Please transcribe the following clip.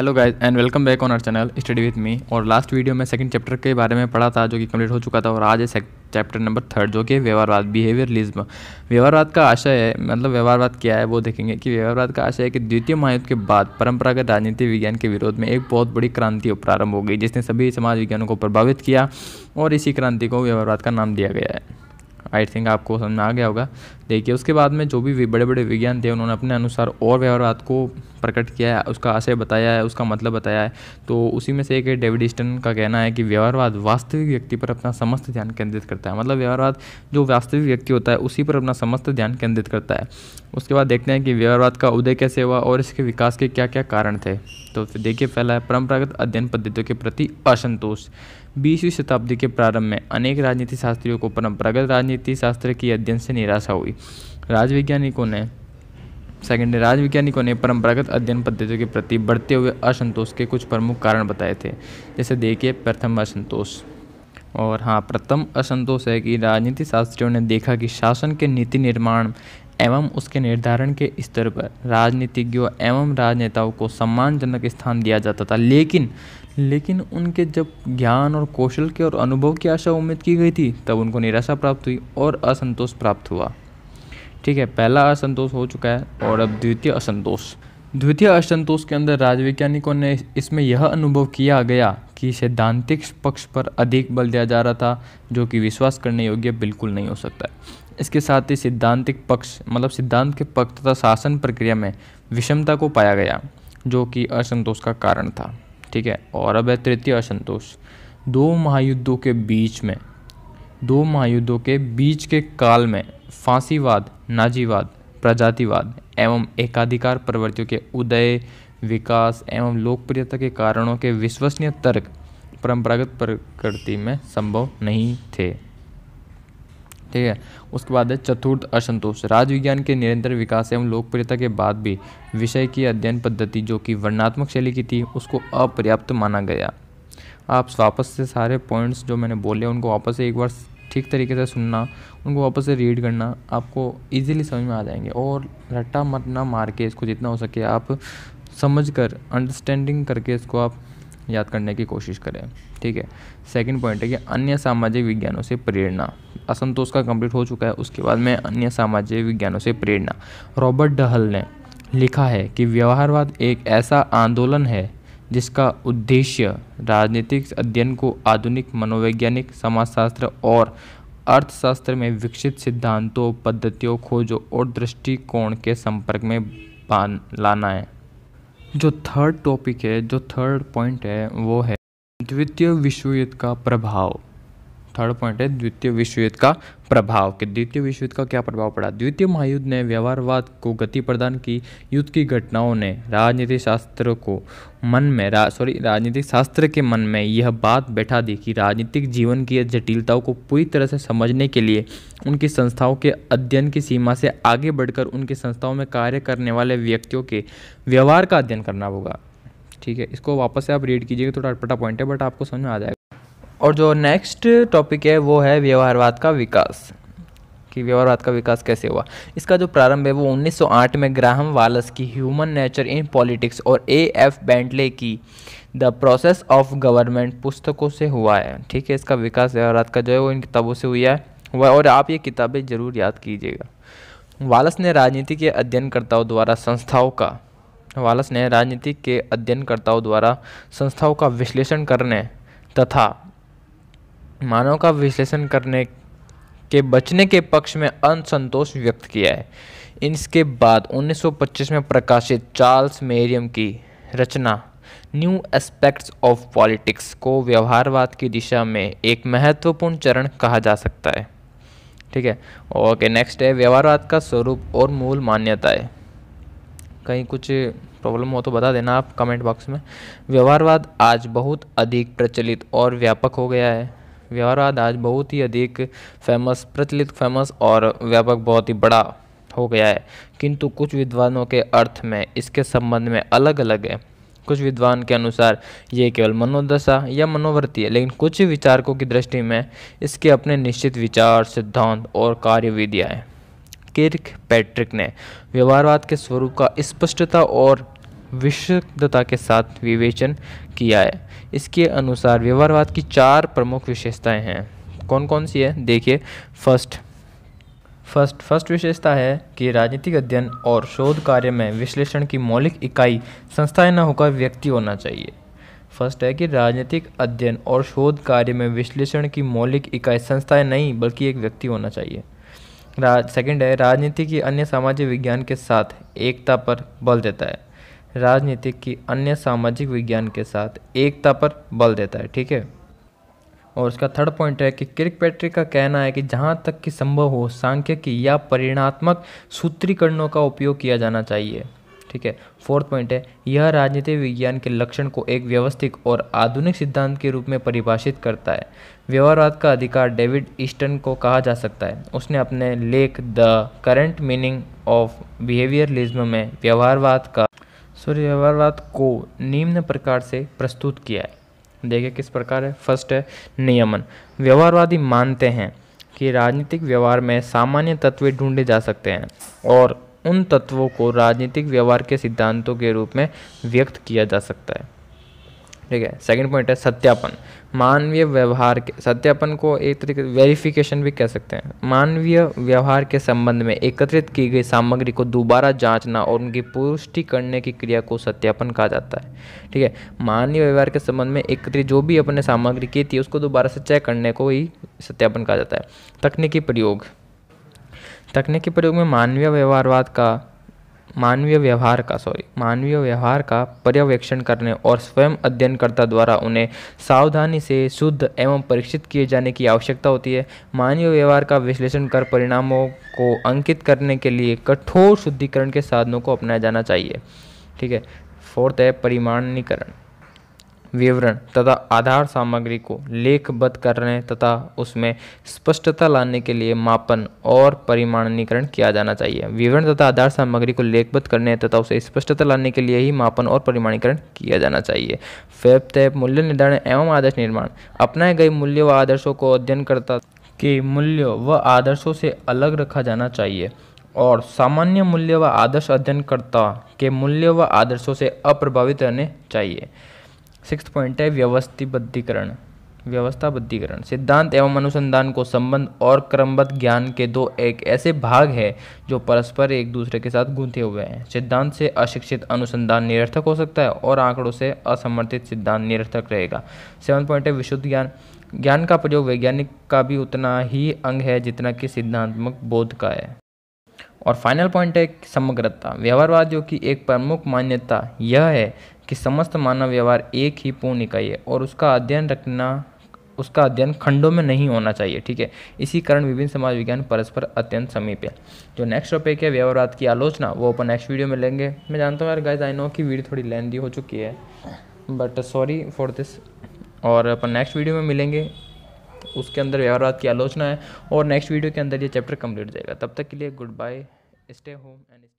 hello guys and welcome back on our channel study with me और last video में second chapter के बारे में पढ़ा था जो कि कंप्लीट हो चुका था और आज है चैप्टर नंबर थर्ड जो कि व्यवहारवाद बिहेवियरलिज्म व्यवहारवाद का आशय है मतलब व्यवहारवाद क्या है वो देखेंगे कि व्यवहारवाद का आशय है कि द्वितीय महायुद्ध के बाद परंपरागत राजनीति विज्ञान के विरोध में एक बहुत बड़ी क्रांति प्रारंभ हो गई जिसने सभी समाज विज्ञानों को प्रभावित किया और इसी क्रांति को व्यवहारवाद का नाम दिया गया है आई थिंक आपको समझ में आ गया होगा देखिए उसके बाद में जो भी बड़े बड़े विज्ञान थे उन्होंने अपने अनुसार और व्यवहारवाद को प्रकट किया है उसका आशय बताया है उसका मतलब बताया है तो उसी में से एक डेविड ईस्टन का कहना है कि व्यवहारवाद वास्तविक व्यक्ति पर अपना समस्त ध्यान केंद्रित करता है मतलब व्यवहारवाद जो वास्तविक व्यक्ति होता है उसी पर अपना समस्त ध्यान केंद्रित करता है उसके बाद देखते हैं कि व्यवहारवाद का उदय कैसे हुआ और इसके विकास के क्या क्या कारण थे तो देखिए पहला है परंपरागत अध्ययन पद्धतियों के प्रति असंतोष बीसवीं शताब्दी के प्रारंभ में अनेक राजनीति शास्त्रियों को परंपरागत राजनीति शास्त्र की अध्ययन से निराशा हुई राजवैज्ञानिकों ने सेकेंड राजवैज्ञानिकों ने परंपरागत अध्ययन पद्धतियों के प्रति बढ़ते हुए असंतोष के कुछ प्रमुख कारण बताए थे जैसे देखिए प्रथम असंतोष और हाँ प्रथम असंतोष है कि राजनीति शास्त्रियों ने देखा कि शासन के नीति निर्माण एवं उसके निर्धारण के स्तर पर राजनीतिज्ञों एवं राजनेताओं को सम्मानजनक स्थान दिया जाता था लेकिन लेकिन उनके जब ज्ञान और कौशल के और अनुभव की आशा उम्मीद की गई थी तब उनको निराशा प्राप्त हुई और असंतोष प्राप्त हुआ ठीक है पहला असंतोष हो चुका है और अब द्वितीय असंतोष द्वितीय असंतोष के अंदर राजवैज्ञानिकों ने इसमें यह अनुभव किया गया कि सैद्धांतिक पक्ष पर अधिक बल दिया जा रहा था जो कि विश्वास करने योग्य बिल्कुल नहीं हो सकता इसके साथ ही सिद्धांतिक पक्ष मतलब सिद्धांत के पक्ष तथा शासन प्रक्रिया में विषमता को पाया गया जो कि असंतोष का कारण था ठीक है और अब है तृतीय असंतोष दो महायुद्धों के बीच में दो महायुद्धों के बीच के काल में फांसीवाद नाजीवाद प्रजातिवाद एवं एकाधिकार प्रवृत्तियों के उदय विकास एवं लोकप्रियता के कारणों के विश्वसनीय तर्क परंपरागत प्रकृति में संभव नहीं थे ठीक है उसके बाद है चतुर्थ असंतोष राजविज्ञान के निरंतर विकास एवं लोकप्रियता के बाद भी विषय की अध्ययन पद्धति जो कि वर्णात्मक शैली की थी उसको अपर्याप्त माना गया आप वापस से सारे पॉइंट्स जो मैंने बोले उनको वापस से एक बार ठीक तरीके से सुनना उनको वापस से रीड करना आपको इजीली समझ में आ जाएंगे और रट्टा मत ना मार के इसको जितना हो सके आप समझ कर अंडरस्टैंडिंग करके इसको आप याद करने की कोशिश करें ठीक है सेकंड पॉइंट है कि अन्य सामाजिक विज्ञानों से प्रेरणा असंतोष का कंप्लीट हो चुका है उसके बाद में अन्य सामाजिक विज्ञानों से प्रेरणा रॉबर्ट डहल ने लिखा है कि व्यवहारवाद एक ऐसा आंदोलन है जिसका उद्देश्य राजनीतिक अध्ययन को आधुनिक मनोवैज्ञानिक समाजशास्त्र और अर्थशास्त्र में विकसित सिद्धांतों पद्धतियों खोजों और दृष्टिकोण के संपर्क में लाना है जो थर्ड टॉपिक है जो थर्ड पॉइंट है वो है द्वितीय विश्व युद्ध का प्रभाव थर्ड पॉइंट है द्वितीय विश्व युद्ध का प्रभाव के द्वितीय विश्व युद्ध का क्या प्रभाव पड़ा द्वितीय महायुद्ध ने व्यवहारवाद को गति प्रदान की युद्ध की घटनाओं ने राजनीतिक शास्त्र को मन में रा, सॉरी राजनीतिक शास्त्र के मन में यह बात बैठा दी कि राजनीतिक जीवन की जटिलताओं को पूरी तरह से समझने के लिए उनकी संस्थाओं के अध्ययन की सीमा से आगे बढ़कर उनकी संस्थाओं में कार्य करने वाले व्यक्तियों के व्यवहार का अध्ययन करना होगा ठीक है इसको वापस से आप रीड कीजिएगा थोड़ा अटपटा पॉइंट है बट आपको समझ में आ जाएगा और जो नेक्स्ट टॉपिक है वो है व्यवहारवाद का विकास कि व्यवहारवाद का विकास कैसे हुआ इसका जो प्रारंभ है वो 1908 में ग्राहम वालस की ह्यूमन नेचर इन पॉलिटिक्स और ए एफ बेंटले की द प्रोसेस ऑफ गवर्नमेंट पुस्तकों से हुआ है ठीक है इसका विकास व्यवहारवाद का जो है वो इन किताबों से हुआ है हुआ और आप ये किताबें ज़रूर याद कीजिएगा वालस ने राजनीति के अध्ययनकर्ताओं द्वारा संस्थाओं का वालस ने राजनीति के अध्ययनकर्ताओं द्वारा संस्थाओं का विश्लेषण करने तथा मानव का विश्लेषण करने के बचने के पक्ष में असंतोष व्यक्त किया है इसके बाद 1925 में प्रकाशित चार्ल्स मेरियम की रचना न्यू एस्पेक्ट्स ऑफ पॉलिटिक्स को व्यवहारवाद की दिशा में एक महत्वपूर्ण चरण कहा जा सकता है ठीक है ओके नेक्स्ट है व्यवहारवाद का स्वरूप और मूल मान्यताएं कहीं कुछ प्रॉब्लम हो तो बता देना आप कमेंट बॉक्स में व्यवहारवाद आज बहुत अधिक प्रचलित और व्यापक हो गया है व्यवहारवाद आज बहुत ही अधिक फेमस प्रचलित फेमस और व्यापक बहुत ही बड़ा हो गया है किंतु कुछ विद्वानों के अर्थ में इसके संबंध में अलग अलग है कुछ विद्वान के अनुसार ये केवल मनोदशा या मनोवृत्ति है लेकिन कुछ विचारकों की दृष्टि में इसके अपने निश्चित विचार सिद्धांत और कार्यविधियाँ हैं किर्क पैट्रिक ने व्यवहारवाद के स्वरूप का स्पष्टता और विशुद्धता के साथ विवेचन किया है इसके अनुसार व्यवहारवाद की चार प्रमुख विशेषताएं हैं कौन कौन सी है देखिए फर्स्ट फर्स्ट फर्स्ट विशेषता है कि राजनीतिक अध्ययन और शोध कार्य में विश्लेषण की मौलिक इकाई संस्थाएं न होकर व्यक्ति होना चाहिए फर्स्ट है कि राजनीतिक अध्ययन और शोध कार्य में विश्लेषण की मौलिक इकाई संस्थाएं नहीं बल्कि एक व्यक्ति होना चाहिए राज सेकंड है राजनीति की अन्य सामाजिक विज्ञान के साथ एकता पर बल देता है राजनीति की अन्य सामाजिक विज्ञान के साथ एकता पर बल देता है ठीक है और उसका थर्ड पॉइंट है कि क्रिक पैट्रिक का कहना है कि जहाँ तक कि संभव हो सांख्यिकी या परिणात्मक सूत्रीकरणों का उपयोग किया जाना चाहिए ठीक है फोर्थ पॉइंट है यह राजनीति विज्ञान के लक्षण को एक व्यवस्थित और आधुनिक सिद्धांत के रूप में परिभाषित करता है व्यवहारवाद का अधिकार डेविड ईस्टन को कहा जा सकता है उसने अपने लेख the current meaning of behaviouralism में व्यवहारवाद का व्यवहारवाद को निम्न प्रकार से प्रस्तुत किया है देखिए किस प्रकार है फर्स्ट है नियमन व्यवहारवादी मानते हैं कि राजनीतिक व्यवहार में सामान्य तत्व ढूंढे जा सकते हैं और उन तत्वों को राजनीतिक व्यवहार के सिद्धांतों के रूप में व्यक्त किया जा सकता है ठीक है सेकंड पॉइंट है सत्यापन मानवीय व्यवहार के सत्यापन को एक तरीके वेरिफिकेशन भी कह सकते हैं मानवीय व्यवहार के संबंध में एकत्रित की गई सामग्री को दोबारा जांचना और उनकी पुष्टि करने की क्रिया को सत्यापन कहा जाता है ठीक है मानवीय व्यवहार के संबंध में एकत्रित जो भी अपने सामग्री की थी उसको दोबारा से चेक करने को ही सत्यापन कहा जाता है तकनीकी प्रयोग तकनीकी प्रयोग में मानवीय व्यवहारवाद का मानवीय व्यवहार का सॉरी मानवीय व्यवहार का पर्यवेक्षण करने और स्वयं अध्ययनकर्ता द्वारा उन्हें सावधानी से शुद्ध एवं परीक्षित किए जाने की आवश्यकता होती है मानवीय व्यवहार का विश्लेषण कर परिणामों को अंकित करने के लिए कठोर शुद्धिकरण के साधनों को अपनाया जाना चाहिए ठीक है फोर्थ है परिमाणीकरण विवरण तथा आधार सामग्री को लेखबद्ध करने तथा उसमें स्पष्टता लाने के लिए मापन और परिमाणनीकरण किया जाना चाहिए विवरण तथा आधार सामग्री को लेखबद्ध करने तथा उसे स्पष्टता लाने के लिए ही मापन और परिमाणीकरण किया जाना चाहिए फेप तैप मूल्य निर्धारण एवं आदर्श निर्माण अपनाए गए मूल्य व आदर्शों को अध्ययन करता के मूल्यों व आदर्शों से अलग रखा जाना चाहिए और सामान्य मूल्य व आदर्श अध्ययनकर्ता के मूल्य व आदर्शों से अप्रभावित रहने चाहिए सिक्स पॉइंट है व्यवस्थितबद्धीकरण व्यवस्थाबद्धीकरण सिद्धांत एवं अनुसंधान को संबंध और क्रमबद्ध ज्ञान के दो एक ऐसे भाग है जो परस्पर एक दूसरे के साथ गूंथे हुए हैं सिद्धांत से अशिक्षित अनुसंधान निरर्थक हो सकता है और आंकड़ों से असमर्थित सिद्धांत निरर्थक रहेगा सेवन पॉइंट है विशुद्ध ज्ञान ज्ञान का प्रयोग वैज्ञानिक का भी उतना ही अंग है जितना कि सिद्धांत्मक बोध का है और फाइनल पॉइंट है समग्रता व्यवहारवादियों की एक प्रमुख मान्यता यह है कि समस्त मानव व्यवहार एक ही पूर्ण इकाई है और उसका अध्ययन रखना उसका अध्ययन खंडों में नहीं होना चाहिए ठीक है इसी कारण विभिन्न समाज विज्ञान परस्पर अत्यंत समीप है जो नेक्स्ट टॉपिक है व्यवहारवाद की आलोचना वो अपन नेक्स्ट वीडियो में लेंगे मैं जानता हूँ यार गाइज आई नो कि वीडियो थोड़ी लेंदी हो चुकी है बट सॉरी फॉर दिस और अपन नेक्स्ट वीडियो में मिलेंगे उसके अंदर व्यवहारवाद की आलोचना है और नेक्स्ट वीडियो के अंदर ये चैप्टर कंप्लीट जाएगा तब तक के लिए good bye stay home and